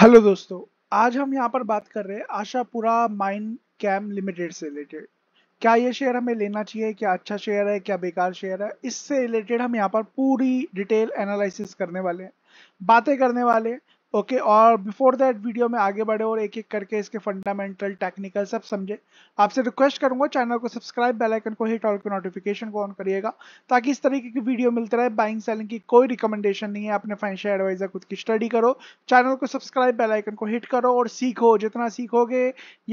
hello दोस्तों आज हम यहाँ पर बात कर रहे हैं आशापुरा माइन कैम लिमिटेड से रिलेटेड क्या ये शेयर हमें लेना चाहिए क्या अच्छा शेयर है क्या बेकार शेयर है इससे रिलेटेड हम यहाँ पर पूरी डिटेल एनालिसिस करने वाले हैं बातें करने वाले हैं ओके okay, और बिफोर दैट वीडियो में आगे बढ़े और एक एक करके इसके फंडामेंटल टेक्निकल सब समझे आपसे रिक्वेस्ट करूंगा चैनल को सब्सक्राइब बेल आइकन को हिट ऑल के नोटिफिकेशन को ऑन करिएगा ताकि इस तरीके की वीडियो मिलते रहे बाइंग सेलिंग की कोई रिकमेंडेशन नहीं है अपने फाइनेंशियल एडवाइजर खुद की स्टडी करो चैनल को सब्सक्राइब बेलाइकन को हिट करो और सीखो जितना सीखोगे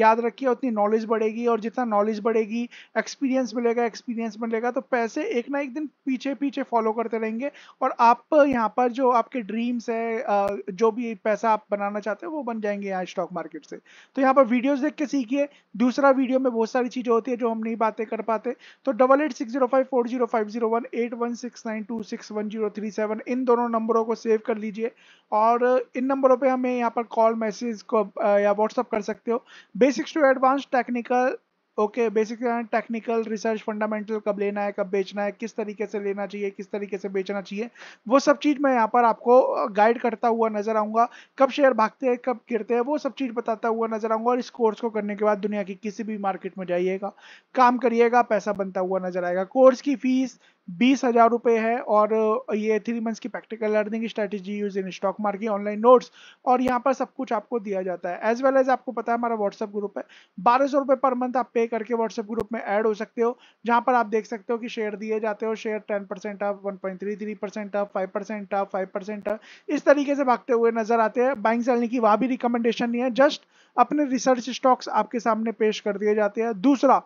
याद रखिए उतनी नॉलेज बढ़ेगी और जितना नॉलेज बढ़ेगी एक्सपीरियंस मिलेगा एक्सपीरियंस मिलेगा तो पैसे एक ना एक दिन पीछे पीछे फॉलो करते रहेंगे और आप यहाँ पर जो आपके ड्रीम्स है जो भी पैसा आप बनाना चाहते हो वो बन जाएंगे यहाँ स्टॉक मार्केट से तो यहाँ पर वीडियोस देख के सीखिए दूसरा वीडियो में बहुत सारी चीज़ें होती है जो हम नहीं बातें कर पाते तो double eight six zero five four zero five zero one eight one six nine two six one zero three seven इन दोनों नंबरों को सेव कर लीजिए और इन नंबरों पर हमें यहाँ पर कॉल मैसेज को या व्हाट्सअप कर सकते हो basics to advance technical okay basic basically technical research fundamental कब लेना है कब बेचना है किस तरीके से लेना चाहिए किस तरीके से बेचना चाहिए वो सब चीज़ मैं यहाँ पर आपको गाइड करता हुआ नजर आऊंगा कब शेयर भागते हैं कब गिरते हैं वो सब चीज़ बताता हुआ नजर आऊंगा और इस कोर्स को करने के बाद दुनिया की किसी भी मार्केट में जाइएगा काम करिएगा पैसा बनता हुआ नजर आएगा कोर्स की फीस बीस हजार रुपए है और ये थ्री मंथ्स की practical learning strategy use in stock market online notes और यहाँ पर सब कुछ आपको दिया जाता है एज वेल एज आपको पता है हमारा व्हाट्सएप ग्रुप है बारह सौ रुपए पर मंथ आप पे करके व्हाट्सएप ग्रुप में ऐड हो सकते हो जहाँ पर आप देख सकते हो कि शेयर दिए जाते हो share ten percent of one point three three percent of five percent up five percent up इस तरीके से भागते हुए नजर आते हैं बाइंग सेलने की वहाँ भी रिकमेंडेशन नहीं है जस्ट अपने रिसर्च स्टॉक्स आपके सामने पेश कर दिए जाते हैं दूसरा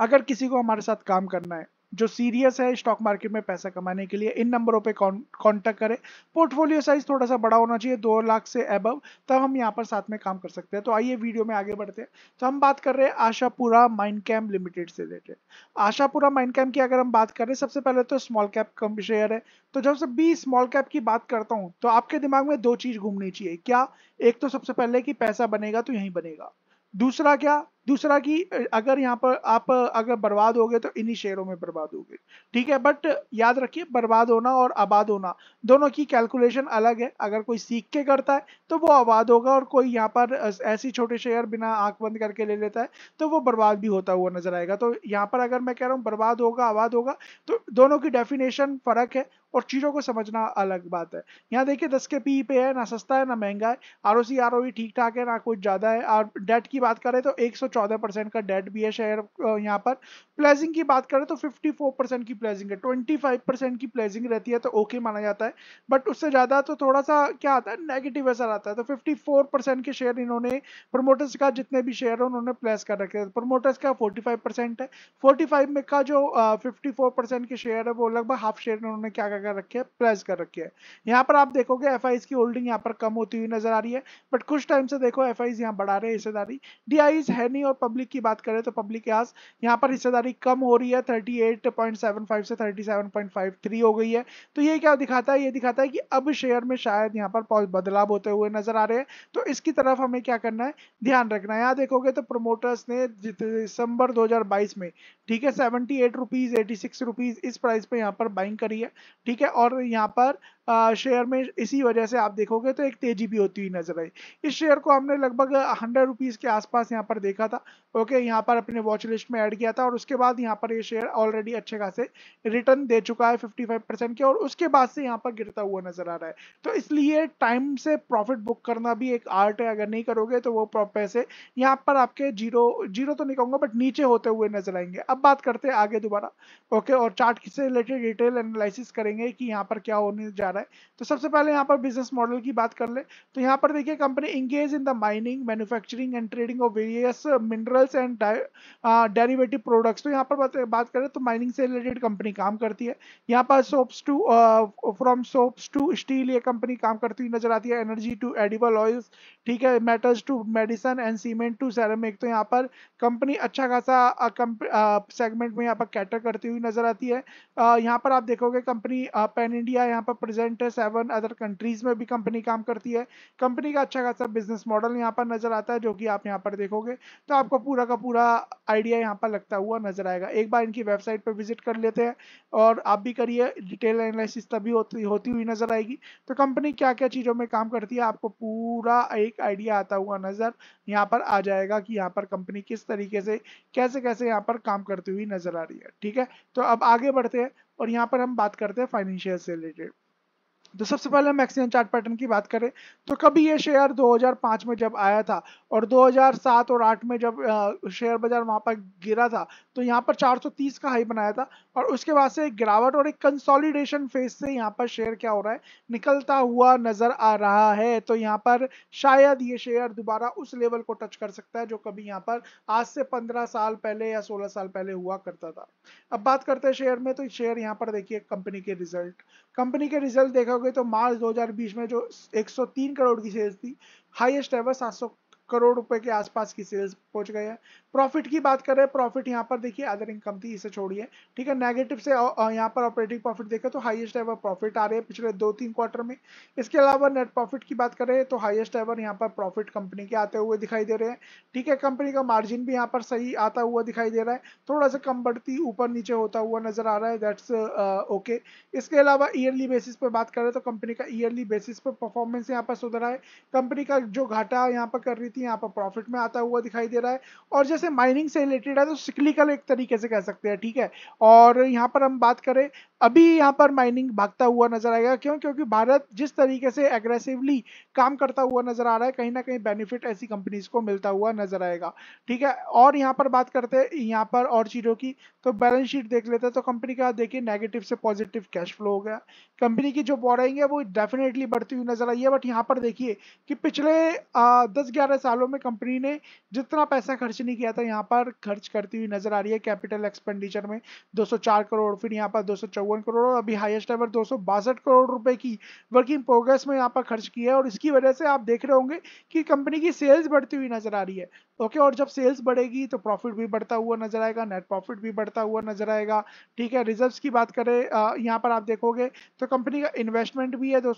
अगर किसी को हमारे साथ काम करना है जो सीरियस है स्टॉक मार्केट में पैसा कमाने के लिए इन नंबरों पे कांटेक्ट करें पोर्टफोलियो साइज थोड़ा सा बड़ा होना चाहिए दो लाख से अबव तब हम यहाँ पर साथ में काम कर सकते हैं तो आइए वीडियो में आगे बढ़ते हैं तो हम बात कर रहे हैं आशापुरा माइंड कैम्प लिमिटेड से रिलेटेड आशापुरा माइंड कैम्प की अगर हम बात करें सबसे पहले तो स्मॉल कैप कम शेयर है तो जब से बी स्मॉल कैप की बात करता हूँ तो आपके दिमाग में दो चीज घूमनी चाहिए क्या एक तो सबसे पहले कि पैसा बनेगा तो यहीं बनेगा दूसरा क्या दूसरा कि अगर यहाँ पर आप अगर बर्बाद हो गए तो इन्हीं शेयरों में बर्बाद हो गए ठीक है बट याद रखिए बर्बाद होना और आबाद होना दोनों की कैलकुलेशन अलग है अगर कोई सीख के करता है तो वो आबाद होगा और कोई यहाँ पर ऐसी छोटे शेयर बिना आंख बंद करके ले लेता है तो वो बर्बाद भी होता हुआ नजर आएगा तो यहाँ पर अगर मैं कह रहा हूँ बर्बाद होगा आबाद होगा तो दोनों की डेफिनेशन फर्क है और चीज़ों को समझना अलग बात है यहाँ देखिए दस के पी पे है ना सस्ता है ना महंगा है R O C R O e ठीक ठाक है ना कुछ ज़्यादा है और डेट की बात करें तो एक सौ चौदह परसेंट का डेट भी है शेयर यहाँ पर प्लेजिंग की बात करें तो फिफ्टी फोर परसेंट की प्लेजिंग है ट्वेंटी फाइव परसेंट की प्लेजिंग रहती है तो ओके माना जाता है बट उससे ज़्यादा तो थोड़ा सा क्या आता है नेगेटिव असर आता है तो फिफ्टी फोर परसेंट के शेयर इन्होंने प्रोमोटर्स का जितने भी शेयर है उन्होंने प्लेस कर रखे थे प्रोमोटर्स का फोर्टी फाइव परसेंट है फोर्टी फाइव में का जो फिफ्टी फोर परसेंट के शेयर है वो लगभग हाफ शेयर इन्होंने क्या क्या कर रखे है प्लेस कर रखे है यहाँ पर आप देखोगे एफ की होल्डिंग यहाँ पर कम होती हुई नजर आ रही है बट कुछ टाइम से देखो एफ आई यहाँ बढ़ा रहे हिस्सेदारी डी आई आईज हैनी कंपनी और पब्लिक की बात करें तो पब्लिक के आज यहाँ पर हिस्सेदारी कम हो रही है 38.75 से 37.53 हो गई है तो ये क्या दिखाता है ये दिखाता है कि अब शेयर में शायद यहाँ पर बदलाव होते हुए नजर आ रहे हैं तो इसकी तरफ हमें क्या करना है ध्यान रखना है यहाँ देखोगे तो प्रोमोटर्स ने दिसंबर दो में ठीक है seventy eight rupees eighty six rupees इस प्राइस पे यहाँ पर बाइंग करी है ठीक है और यहाँ पर शेयर में इसी वजह से आप देखोगे तो एक तेजी भी होती हुई नजर आई इस शेयर को हमने लगभग हंड्रेड रुपीज के आसपास यहाँ पर देखा था ओके यहाँ पर अपने वॉच लिस्ट में ऐड किया था और उसके बाद यहाँ पर ये यह शेयर ऑलरेडी अच्छे खासे रिटर्न दे चुका है फिफ्टी फाइव परसेंट के और उसके बाद से यहाँ पर गिरता हुआ नजर आ रहा है तो इसलिए टाइम से प्रॉफिट बुक करना भी एक आर्ट है अगर नहीं करोगे तो वो पैसे यहाँ पर आपके जीरो जीरो तो नहीं कहूंगा बट नीचे होते हुए नजर आएंगे अब बात करते हैं आगे दोबारा ओके और चार्ट से रिलेटेड डिटेल एनालिसिस करेंगे कि यहाँ पर क्या होने जा रहा है तो सबसे पहले यहाँ पर बिजनेस मॉडल की बात कर ले तो यहाँ पर देखिए company engage in the mining manufacturing and trading of various minerals and derivative products तो यहाँ पर बात करें तो माइनिंग से रिलेटेड कंपनी काम करती है यहाँ पर soaps to from soaps to steel ये कंपनी काम करती हुई नजर आती है एनर्जी टू एडिबल ऑयल्स ठीक है metals to medicine and cement to ceramic तो यहाँ पर कंपनी अच्छा खासा आप सेगमेंट में यहाँ पर कैटर करती हुई नजर आती है यहाँ पर आप देखोगे कंपनी पैन इंडिया यहाँ पर प्रेजेंट है सेवन अदर कंट्रीज में भी कंपनी काम करती है कंपनी का अच्छा खासा बिजनेस मॉडल यहाँ पर नजर आता है जो कि आप यहाँ पर देखोगे तो आपको पूरा का पूरा आइडिया यहाँ पर लगता हुआ नजर आएगा एक बार इनकी वेबसाइट पर विजिट कर लेते हैं और आप भी करिए डिटेल एनालिसिस तभी होती होती हुई नजर आएगी तो कंपनी क्या क्या चीज़ों में काम करती है आपको पूरा एक आइडिया आता हुआ नजर यहाँ पर आ जाएगा कि यहाँ पर कंपनी किस तरीके से कैसे कैसे यहाँ पर काम कर करती हुई नजर आ रही है ठीक है तो अब आगे बढ़ते हैं और यहाँ पर हम बात करते हैं फाइनेंशियल से रिलेटेड तो सबसे पहले हम एक्सीडेंट चार्ट पैटर्न की बात करें तो कभी ये शेयर 2005 में जब आया था और 2007 और 8 में जब शेयर बाजार वहां पर गिरा था तो यहाँ पर 430 का हाई बनाया था और उसके बाद से एक गिरावट और एक कंसोलिडेशन फेज से यहाँ पर शेयर क्या हो रहा है निकलता हुआ नजर आ रहा है तो यहाँ पर शायद ये शेयर दोबारा उस लेवल को टच कर सकता है जो कभी यहाँ पर आज से पंद्रह साल पहले या सोलह साल पहले हुआ करता था अब बात करते हैं शेयर में तो शेयर यहाँ पर देखिए कंपनी के रिजल्ट कंपनी के रिजल्ट देखोगे तो मार्च 2020 में जो 103 करोड़ की सेल्स थी हाईएस्ट एवर सात करोड़ रुपए के आसपास की सेल्स पहुंच गए हैं प्रॉफिट की बात करें प्रॉफिट यहाँ पर देखिए अदर इनकम थी इसे छोड़िए ठीक है नेगेटिव से यहाँ पर ऑपरेटिंग प्रॉफिट देखें तो हाईएस्ट एवर प्रॉफिट आ रहे हैं पिछले दो तीन क्वार्टर में इसके अलावा नेट प्रॉफिट की बात करें तो हाइएस्ट एवर यहाँ पर प्रॉफिट कंपनी के आते हुए दिखाई दे रहे हैं ठीक है कंपनी का मार्जिन भी यहाँ पर सही आता हुआ दिखाई दे रहा है थोड़ा सा कम बढ़ती ऊपर नीचे होता हुआ नजर आ रहा है दैट्स ओके इसके अलावा ईयरली बेसिस पर बात करें तो कंपनी का ईयरली बेसिस पर परफॉर्मेंस यहाँ पर सुधरा है कंपनी का जो घाटा यहाँ पर कर रही थी यहाँ पर प्रॉफिट में आता हुआ दिखाई दे रहा है और जैसे माइनिंग से रिलेटेड है तो सिक्लिकल एक तरीके से कह सकते हैं ठीक है और यहाँ पर हम बात करें अभी यहाँ पर माइनिंग भागता हुआ नजर आएगा क्यों क्योंकि भारत जिस तरीके से एग्रेसिवली काम करता हुआ नजर आ रहा है कहीं ना कहीं बेनिफिट ऐसी कंपनीज को मिलता हुआ नजर आएगा ठीक है और यहाँ पर बात करते हैं यहाँ पर और चीज़ों की तो बैलेंस शीट देख लेते हैं तो कंपनी का देखिए नेगेटिव से पॉजिटिव कैश फ्लो हो गया कंपनी की जो बोरिंग है वो डेफिनेटली बढ़ती हुई नजर आई है बट यहाँ पर देखिए कि पिछले दस ग्यारह सालों में कंपनी ने जितना पैसा खर्च नहीं किया था यहाँ पर खर्च करती हुई नजर आ रही है कैपिटल एक्सपेंडिचर में 204 करोड़ फिर यहाँ पर दो करोड़ और अभी हाईएस्ट एवर दो करोड़ रुपए की वर्किंग प्रोग्रेस में यहाँ पर खर्च किया है और इसकी वजह से आप देख रहे होंगे कि कंपनी की सेल्स बढ़ती हुई नजर आ रही है ओके और जब सेल्स बढ़ेगी तो प्रॉफिट भी बढ़ता हुआ नजर आएगा नेट प्रॉफिट भी बढ़ता हुआ नजर आएगा ठीक है रिजर्व की बात करें यहाँ पर आप देखोगे तो कंपनी का इन्वेस्टमेंट भी है दो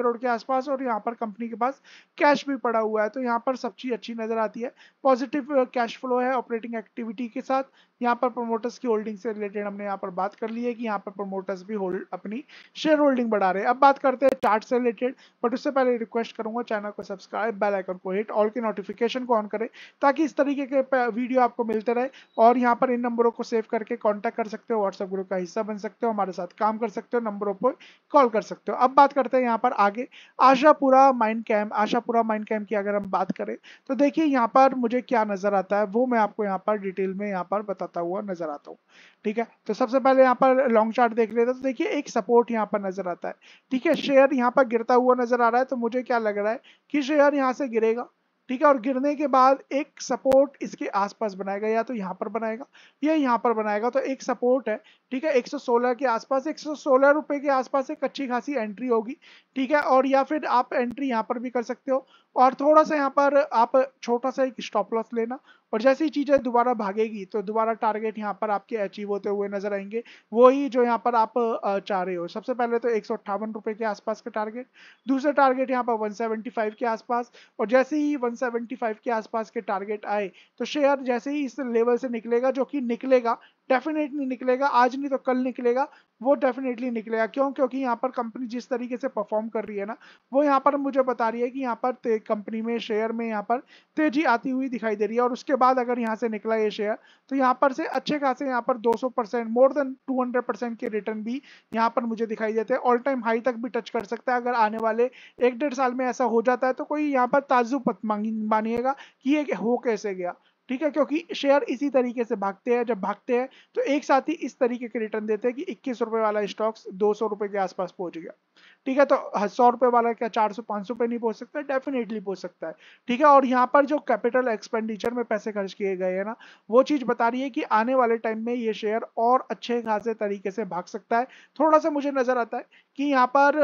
करोड़ के आसपास और यहाँ पर कंपनी के पास कैश भी पड़ा हुआ है तो यहाँ पर सब चीज़ अच्छी नज़र आती है पॉजिटिव कैश फ्लो है ऑपरेटिंग एक्टिविटी के साथ यहाँ पर प्रमोटर्स की होल्डिंग से रिलेटेड हमने यहाँ पर बात कर ली है कि यहाँ पर प्रमोटर्स भी होल्ड अपनी शेयर होल्डिंग बढ़ा रहे हैं अब बात करते हैं चार्ट से रिलेटेड बट उससे पहले रिक्वेस्ट करूंगा चैनल को सब्सक्राइब बेल आइकन को हिट ऑल के नोटिफिकेशन को ऑन करें ताकि इस तरीके के वीडियो uh, आपको मिलते रहे और यहाँ पर इन नंबरों को सेव करके कॉन्टैक्ट कर सकते हो व्हाट्सएप ग्रुप का हिस्सा बन सकते हो हमारे साथ काम कर सकते हो नंबरों पर कॉल कर सकते हो अब बात करते हैं यहाँ पर आगे Ashapura mind camp Ashapura mind camp की अगर हम बात करें तो देखिए यहाँ पर मुझे क्या नजर आता है वो मैं आपको यहाँ पर डिटेल में यहाँ पर बताता हुआ नजर आता हूँ ठीक है तो सबसे पहले यहाँ पर लॉन्ग चार्ट देख लेते हैं तो देखिए एक सपोर्ट यहाँ पर नजर आता है ठीक है शेयर यहाँ पर गिरता हुआ नजर आ रहा है तो मुझे क्या लग रहा है कि शेयर यहाँ से गिरेगा ठीक है और गिरने के बाद एक सपोर्ट इसके आसपास बनाएगा या तो यहाँ पर बनाएगा या यहाँ पर बनाएगा तो एक सपोर्ट है ठीक है 116 के आसपास 116 रुपए के आसपास एक अच्छी खासी एंट्री होगी ठीक है और या फिर आप एंट्री यहाँ पर भी कर सकते हो और थोड़ा सा यहाँ पर आप छोटा सा एक स्टॉप लॉस लेना और जैसे ही चीज़ें दोबारा भागेगी तो दोबारा टारगेट यहाँ पर आपके अचीव होते हुए नजर आएंगे वही जो यहाँ पर आप चाह रहे हो सबसे पहले तो एक सौ के आसपास का टारगेट दूसरा टारगेट यहाँ पर 175 के आसपास और जैसे ही 175 के आसपास के टारगेट आए तो शेयर जैसे ही इस लेवल से निकलेगा जो कि निकलेगा डेफिनेटली निकलेगा आज नहीं तो कल निकलेगा वो डेफिनेटली निकलेगा क्यों क्योंकि यहाँ पर कंपनी जिस तरीके से परफॉर्म कर रही है ना वो यहाँ पर मुझे बता रही है कि यहाँ पर कंपनी में शेयर में यहाँ पर तेजी आती हुई दिखाई दे रही है और उसके बाद अगर यहाँ से निकला ये शेयर तो यहाँ पर से अच्छे खासे यहाँ पर 200 परसेंट मोर देन 200 परसेंट के रिटर्न भी यहाँ पर मुझे दिखाई देते हैं ऑल टाइम हाई तक भी टच कर सकता है अगर आने वाले एक डेढ़ साल में ऐसा हो जाता है तो कोई यहाँ पर ताजुब मत मानिएगा कि ये हो कैसे गया ठीक है क्योंकि शेयर इसी तरीके से भागते हैं जब भागते हैं तो एक साथ ही इस तरीके के रिटर्न देते हैं कि इक्कीस रुपए वाला स्टॉक्स दो सौ रुपए के आसपास पहुंच गया ठीक है तो सौ रुपए वाला क्या चार सौ पांच सौ रुपए नहीं पहुंच सकता डेफिनेटली पहुंच सकता है ठीक है और यहाँ पर जो कैपिटल एक्सपेंडिचर में पैसे खर्च किए गए हैं ना वो चीज बता रही है कि आने वाले टाइम में ये शेयर और अच्छे खासे तरीके से भाग सकता है थोड़ा सा मुझे नजर आता है कि यहाँ पर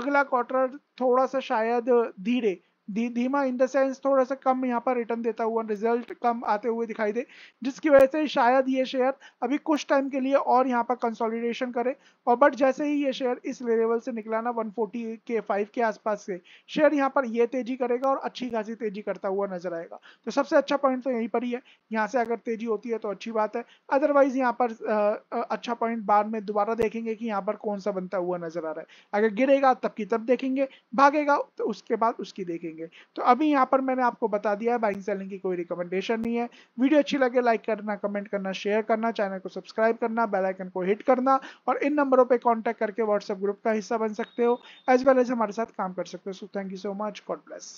अगला क्वार्टर थोड़ा सा शायद धीरे धी, धीमा इन द सेंस थोड़ा सा कम यहाँ पर रिटर्न देता हुआ रिजल्ट कम आते हुए दिखाई दे जिसकी वजह से शायद ये शेयर अभी कुछ टाइम के लिए और यहाँ पर कंसोलिडेशन करे और बट जैसे ही ये शेयर इस लेवल से निकला ना 140 के 5 के आसपास से शेयर यहाँ पर ये तेजी करेगा और अच्छी खासी तेजी करता हुआ नजर आएगा तो सबसे अच्छा पॉइंट तो यहीं पर ही है यहाँ से अगर तेजी होती है तो अच्छी बात है अदरवाइज यहाँ पर अच्छा पॉइंट बाद में दोबारा देखेंगे कि यहाँ पर कौन सा बनता हुआ नजर आ रहा है अगर गिरेगा तब की तब देखेंगे भागेगा तो उसके बाद उसकी देखेंगे देंगे तो अभी यहाँ पर मैंने आपको बता दिया है बाइंग सेलिंग की कोई रिकमेंडेशन नहीं है वीडियो अच्छी लगे लाइक करना कमेंट करना शेयर करना चैनल को सब्सक्राइब करना बेलाइकन को हिट करना और इन नंबरों पर कॉन्टैक्ट करके व्हाट्सएप ग्रुप का हिस्सा बन सकते हो एज वेल एज हमारे साथ काम कर सकते हो so thank you so much God bless